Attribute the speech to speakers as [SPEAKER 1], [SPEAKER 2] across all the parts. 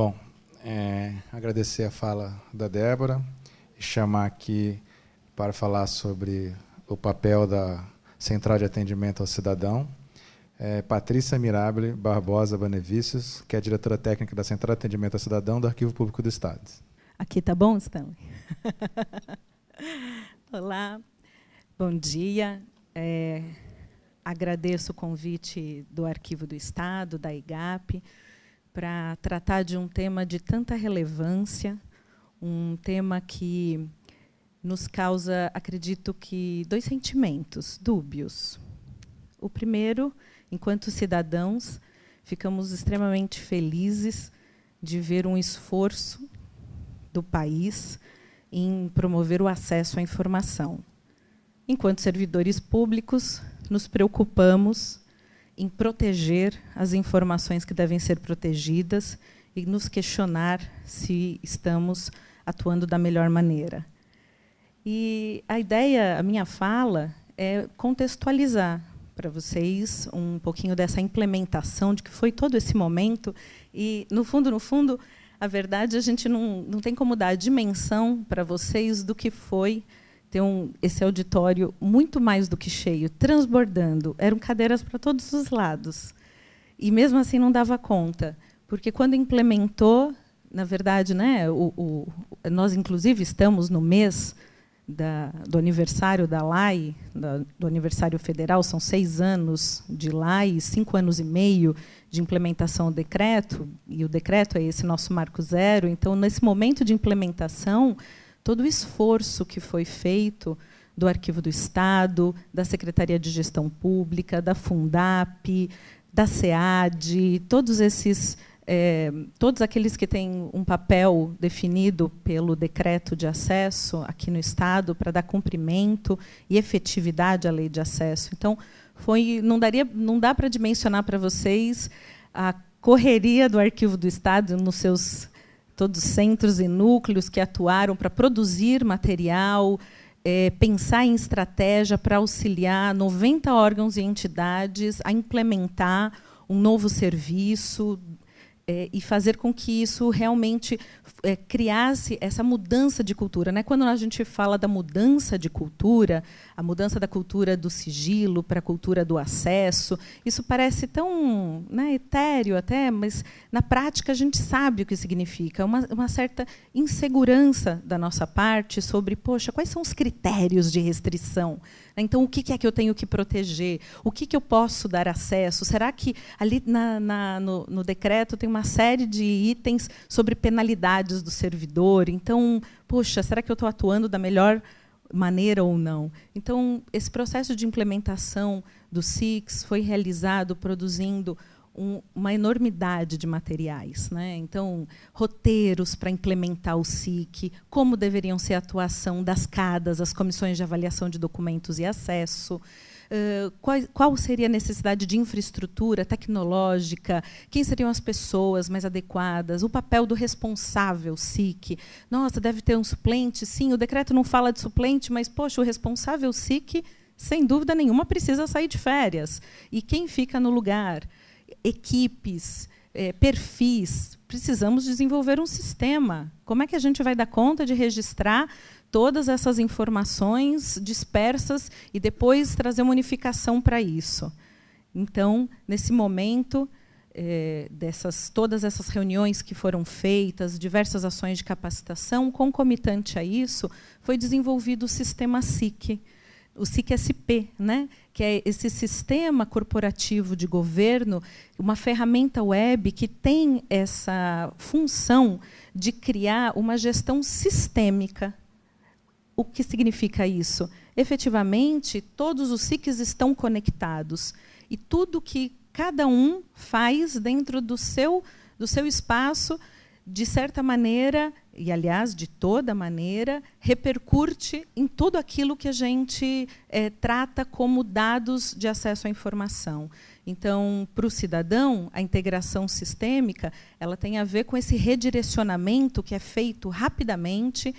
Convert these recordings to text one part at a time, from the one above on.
[SPEAKER 1] Bom, é, agradecer a fala da Débora, chamar aqui para falar sobre o papel da Central de Atendimento ao Cidadão. É, Patrícia Mirable Barbosa Benevicius, que é diretora técnica da Central de Atendimento ao Cidadão do Arquivo Público do Estado. Aqui tá bom, Stanley? Olá, bom dia. É, agradeço o convite do Arquivo do Estado, da IGAP, para tratar de um tema de tanta relevância, um tema que nos causa, acredito que, dois sentimentos dúbios. O primeiro, enquanto cidadãos, ficamos extremamente felizes de ver um esforço do país em promover o acesso à informação. Enquanto servidores públicos, nos preocupamos em proteger as informações que devem ser protegidas e nos questionar se estamos atuando da melhor maneira. E a ideia, a minha fala, é contextualizar para vocês um pouquinho dessa implementação de que foi todo esse momento. E, no fundo, no fundo, a verdade, a gente não, não tem como dar a dimensão para vocês do que foi ter um, esse auditório muito mais do que cheio, transbordando. Eram cadeiras para todos os lados. E mesmo assim não dava conta, porque quando implementou, na verdade, né, o, o nós inclusive estamos no mês da, do aniversário da LAI, da, do aniversário federal, são seis anos de LAI, cinco anos e meio de implementação do decreto, e o decreto é esse nosso marco zero. Então, nesse momento de implementação, todo o esforço que foi feito do Arquivo do Estado, da Secretaria de Gestão Pública, da Fundap, da SEAD, todos esses é, todos aqueles que têm um papel definido pelo decreto de acesso aqui no Estado para dar cumprimento e efetividade à lei de acesso. Então, foi, não, daria, não dá para dimensionar para vocês a correria do Arquivo do Estado nos seus todos os centros e núcleos que atuaram para produzir material, é, pensar em estratégia para auxiliar 90 órgãos e entidades a implementar um novo serviço é, e fazer com que isso realmente é, criasse essa mudança de cultura. Né? Quando a gente fala da mudança de cultura, a mudança da cultura do sigilo para a cultura do acesso, isso parece tão né, etéreo até, mas na prática a gente sabe o que significa. Uma, uma certa insegurança da nossa parte sobre, poxa, quais são os critérios de restrição? Então, o que é que eu tenho que proteger? O que, que eu posso dar acesso? Será que ali na, na, no, no decreto tem uma uma série de itens sobre penalidades do servidor. Então, puxa, será que eu estou atuando da melhor maneira ou não? Então, esse processo de implementação do SIX foi realizado produzindo um, uma enormidade de materiais. Né? Então, roteiros para implementar o SIC, como deveriam ser a atuação das CADAS, as comissões de avaliação de documentos e acesso, eh, qual, qual seria a necessidade de infraestrutura tecnológica, quem seriam as pessoas mais adequadas, o papel do responsável SIC. Nossa, deve ter um suplente? Sim, o decreto não fala de suplente, mas, poxa, o responsável SIC, sem dúvida nenhuma, precisa sair de férias. E quem fica no lugar? Equipes é, perfis, precisamos desenvolver um sistema. Como é que a gente vai dar conta de registrar todas essas informações dispersas e depois trazer uma unificação para isso? Então, nesse momento, é, dessas, todas essas reuniões que foram feitas, diversas ações de capacitação, concomitante a isso, foi desenvolvido o sistema SIC, o SICSP, né? que é esse sistema corporativo de governo, uma ferramenta web que tem essa função de criar uma gestão sistêmica. O que significa isso? Efetivamente, todos os SICs estão conectados e tudo que cada um faz dentro do seu, do seu espaço de certa maneira, e aliás, de toda maneira, repercute em tudo aquilo que a gente é, trata como dados de acesso à informação. Então, para o cidadão, a integração sistêmica ela tem a ver com esse redirecionamento que é feito rapidamente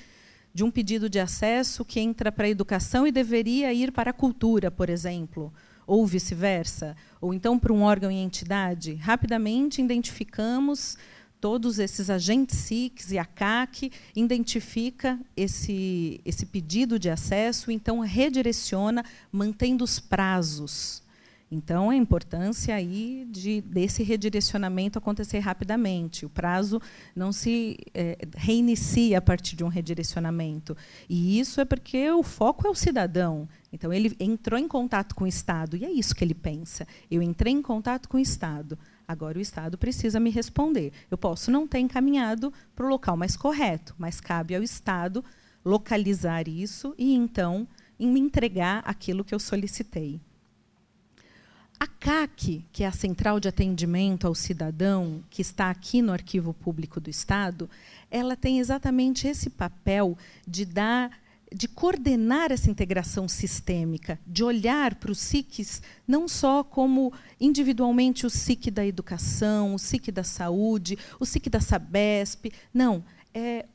[SPEAKER 1] de um pedido de acesso que entra para a educação e deveria ir para a cultura, por exemplo, ou vice-versa, ou então para um órgão e entidade. Rapidamente identificamos todos esses agentes SICs e a CAC, identifica esse, esse pedido de acesso, então redireciona, mantendo os prazos. Então, a importância aí de, desse redirecionamento acontecer rapidamente. O prazo não se é, reinicia a partir de um redirecionamento. E isso é porque o foco é o cidadão. Então, ele entrou em contato com o Estado, e é isso que ele pensa. Eu entrei em contato com o Estado. Agora o Estado precisa me responder. Eu posso não ter encaminhado para o local mais correto, mas cabe ao Estado localizar isso e então me entregar aquilo que eu solicitei. A CAC, que é a Central de Atendimento ao Cidadão, que está aqui no Arquivo Público do Estado, ela tem exatamente esse papel de dar de coordenar essa integração sistêmica, de olhar para os SICs não só como individualmente o SIC da educação, o SIC da saúde, o SIC da SABESP, não, é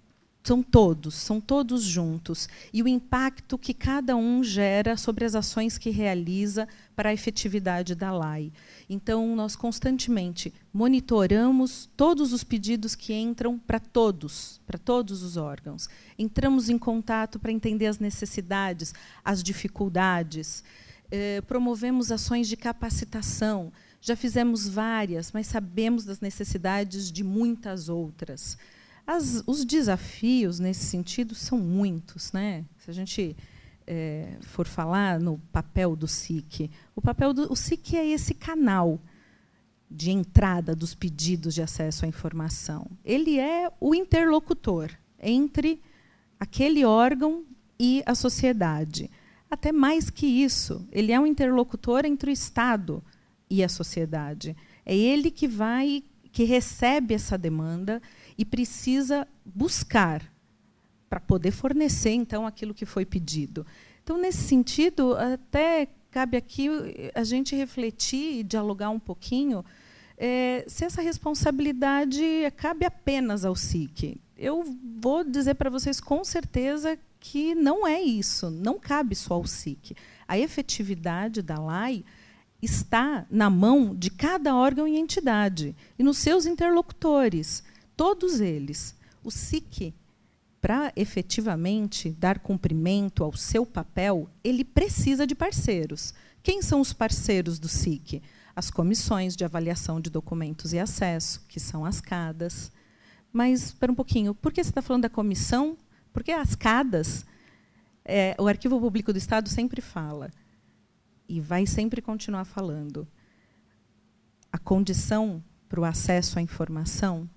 [SPEAKER 1] são todos, são todos juntos. E o impacto que cada um gera sobre as ações que realiza para a efetividade da LAI. Então, nós constantemente monitoramos todos os pedidos que entram para todos, para todos os órgãos. Entramos em contato para entender as necessidades, as dificuldades. Eh, promovemos ações de capacitação. Já fizemos várias, mas sabemos das necessidades de muitas outras. As, os desafios nesse sentido são muitos. Né? Se a gente é, for falar no papel do SIC, o papel do SIC é esse canal de entrada dos pedidos de acesso à informação. Ele é o interlocutor entre aquele órgão e a sociedade. Até mais que isso, ele é um interlocutor entre o Estado e a sociedade. É ele que vai, que recebe essa demanda e precisa buscar para poder fornecer, então, aquilo que foi pedido. Então, nesse sentido, até cabe aqui a gente refletir e dialogar um pouquinho é, se essa responsabilidade cabe apenas ao SIC. Eu vou dizer para vocês com certeza que não é isso, não cabe só ao SIC. A efetividade da lei está na mão de cada órgão e entidade e nos seus interlocutores todos eles, o SIC, para efetivamente dar cumprimento ao seu papel, ele precisa de parceiros. Quem são os parceiros do SIC? As comissões de avaliação de documentos e acesso, que são as CADAS. Mas, espera um pouquinho, por que você está falando da comissão? Porque as CADAS, é, o Arquivo Público do Estado sempre fala, e vai sempre continuar falando, a condição para o acesso à informação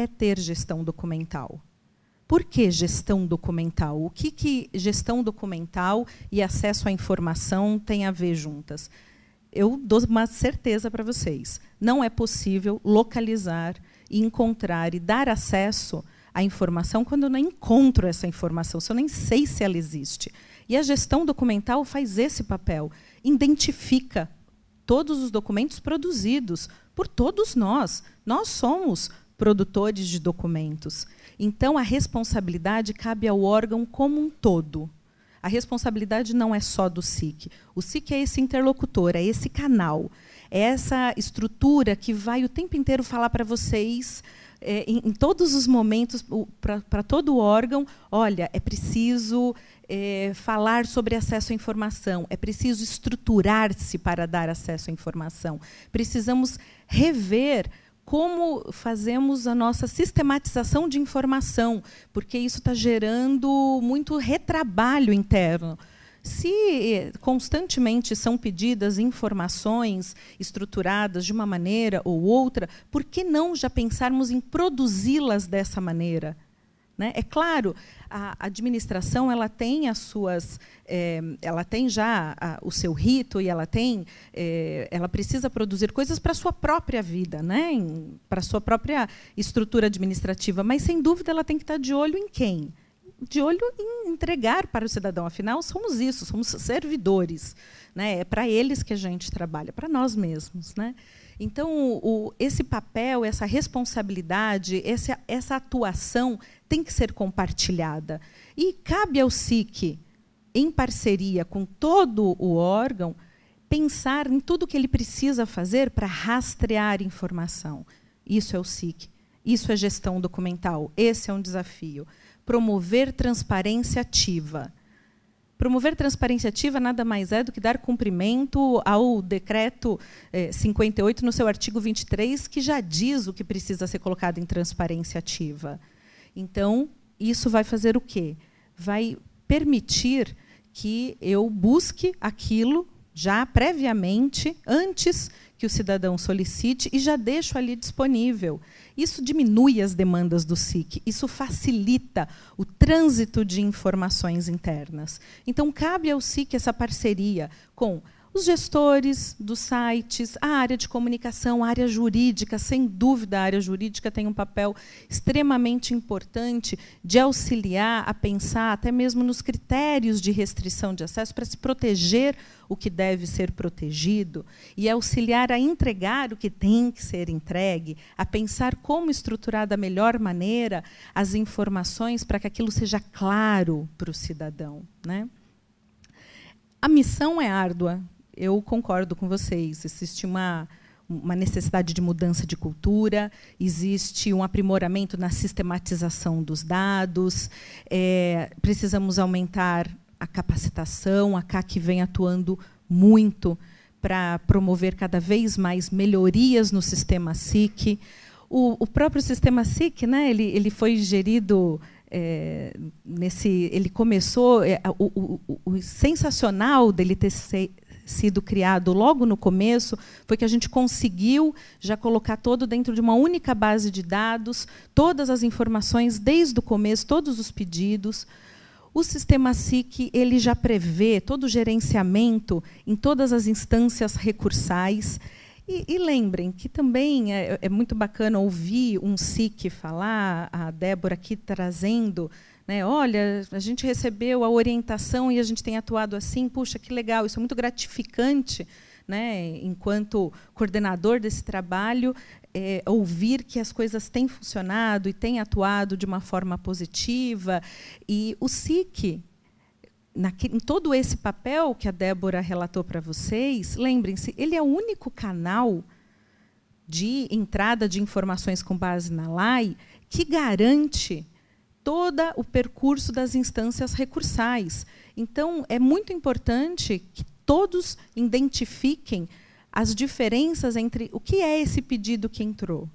[SPEAKER 1] é ter gestão documental. Por que gestão documental? O que, que gestão documental e acesso à informação têm a ver juntas? Eu dou uma certeza para vocês: não é possível localizar, encontrar e dar acesso à informação quando eu não encontro essa informação, se eu nem sei se ela existe. E a gestão documental faz esse papel, identifica todos os documentos produzidos por todos nós. Nós somos produtores de documentos. Então, a responsabilidade cabe ao órgão como um todo. A responsabilidade não é só do SIC. O SIC é esse interlocutor, é esse canal, é essa estrutura que vai o tempo inteiro falar para vocês, é, em, em, todos os momentos, para todo órgão: olha, é preciso é, falar sobre acesso à informação, é preciso estruturar-se para dar acesso à informação. Precisamos rever como fazemos a nossa sistematização de informação, porque isso está gerando muito retrabalho interno. Se eh, constantemente são pedidas informações estruturadas de uma maneira ou outra, por que não já pensarmos em produzi-las dessa maneira? Né? É claro, a administração ela tem as suas, é, ela tem já a, o seu rito e ela tem, é, ela precisa produzir coisas para a sua própria vida, né? para a sua própria estrutura administrativa, mas sem dúvida ela tem que estar tá de olho em quem? de olho em entregar para o cidadão. Afinal, somos isso, somos servidores. Né? É para eles que a gente trabalha, para nós mesmos. Né? Então, o, esse papel, essa responsabilidade, essa, essa atuação tem que ser compartilhada. E cabe ao SIC, em parceria com todo o órgão, pensar em tudo que ele precisa fazer para rastrear informação. Isso é o SIC, isso é gestão documental, esse é um desafio. Promover transparência ativa Promover transparência ativa nada mais é do que dar cumprimento ao decreto eh, 58, no seu artigo 23, que já diz o que precisa ser colocado em transparência ativa. Então, isso vai fazer o quê? Vai permitir que eu busque aquilo já previamente, antes que o cidadão solicite, e já deixo ali disponível. Isso diminui as demandas do SIC, isso facilita o trânsito de informações internas. Então, cabe ao SIC essa parceria com os gestores dos sites, a área de comunicação, a área jurídica, sem dúvida, a área jurídica tem um papel extremamente importante de auxiliar a pensar até mesmo nos critérios de restrição de acesso para se proteger o que deve ser protegido e auxiliar a entregar o que tem que ser entregue, a pensar como estruturar da melhor maneira as informações para que aquilo seja claro para o cidadão, né? A missão é árdua, eu concordo com vocês. Existe uma, uma necessidade de mudança de cultura, existe um aprimoramento na sistematização dos dados, é, precisamos aumentar a capacitação, a CAC vem atuando muito para promover cada vez mais melhorias no sistema SIC. O, o próprio sistema SIC, né, ele, ele foi gerido é, nesse, ele começou é, o, o, o, sensacional dele ter, se, sido criado logo no começo foi que a gente conseguiu já colocar todo dentro de uma única base de dados, todas as informações desde o começo, todos os pedidos. O sistema SIC ele já prevê todo o gerenciamento em todas as instâncias recursais. E, e lembrem que também é, é, muito bacana ouvir um SIC falar, a Débora aqui trazendo né? Olha, a gente recebeu a orientação e a gente tem atuado assim. Puxa, que legal! Isso é muito gratificante. Né, enquanto coordenador desse trabalho, é, ouvir que as coisas têm funcionado e têm atuado de uma forma positiva. E o SIC, em todo esse papel que a Débora relatou para vocês, lembrem-se, ele é o único canal de entrada de informações com base na LAI que garante todo o percurso das instâncias recursais. Então, é muito importante que todos identifiquem as diferenças entre o que é esse pedido que entrou,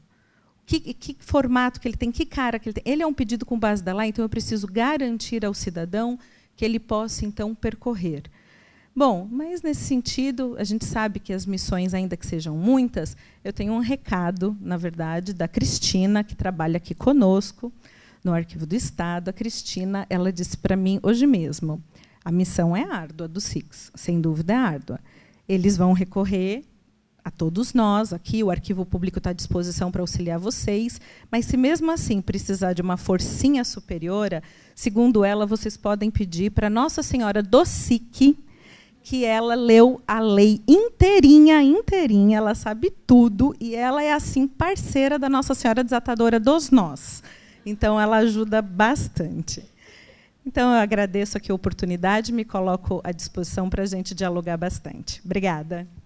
[SPEAKER 1] que, que, formato que ele tem, que cara que ele tem. Ele é um pedido com base da lei, então eu preciso garantir ao cidadão que ele possa, então, percorrer. Bom, mas nesse sentido, a gente sabe que as missões, ainda que sejam muitas, eu tenho um recado, na verdade, da Cristina, que trabalha aqui conosco, no Arquivo do Estado, a Cristina ela disse para mim hoje mesmo: a missão é árdua do SIX, sem dúvida é árdua. Eles vão recorrer a todos nós aqui, o arquivo público está à disposição para auxiliar vocês, mas se mesmo assim precisar de uma forcinha superiora, segundo ela, vocês podem pedir para Nossa Senhora do SIC, que ela leu a lei inteirinha, inteirinha, ela sabe tudo e ela é assim parceira da Nossa Senhora Desatadora dos Nós. Então, ela ajuda bastante. Então, eu agradeço aqui a oportunidade, me coloco à disposição para a gente dialogar bastante. Obrigada.